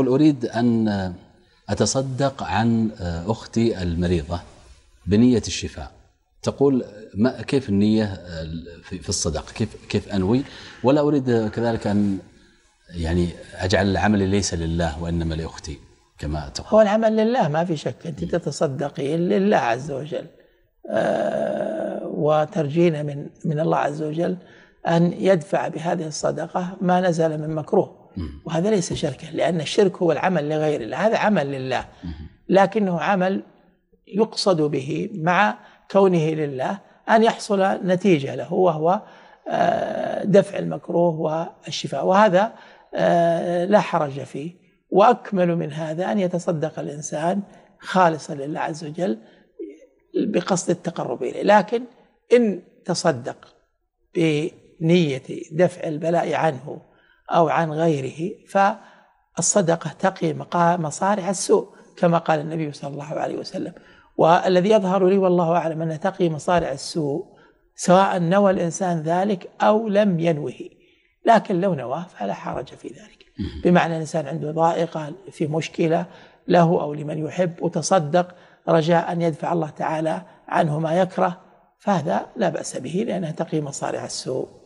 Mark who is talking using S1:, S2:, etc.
S1: قل أريد أن أتصدق عن أختي المريضة بنية الشفاء تقول ما كيف النية في الصدقة كيف كيف أنوي ولا أريد كذلك أن يعني أجعل العمل ليس لله وإنما لأختي
S2: كما تقول هو العمل لله ما في شك أنت تتصدقي لله عز وجل آه، وترجين من من الله عز وجل أن يدفع بهذه الصدقة ما نزل من مكروه وهذا ليس شركا لأن الشرك هو العمل لغير الله هذا عمل لله لكنه عمل يقصد به مع كونه لله أن يحصل نتيجة له وهو آه، دفع المكروه والشفاء وهذا آه، لا حرج فيه وأكمل من هذا أن يتصدق الإنسان خالصا لله عز وجل بقصد التقرب إليه لكن إن تصدق بنية دفع البلاء عنه أو عن غيره فالصدقة تقي مصارع السوء كما قال النبي صلى الله عليه وسلم والذي يظهر لي والله أعلم أن تقي مصارع السوء سواء نوى الإنسان ذلك أو لم ينوه لكن لو نواه فلا حرج في ذلك بمعنى الإنسان عنده ضائقة في مشكلة له أو لمن يحب وتصدق رجاء أن يدفع الله تعالى عنه ما يكره فهذا لا بأس به لأنه تقي مصارع السوء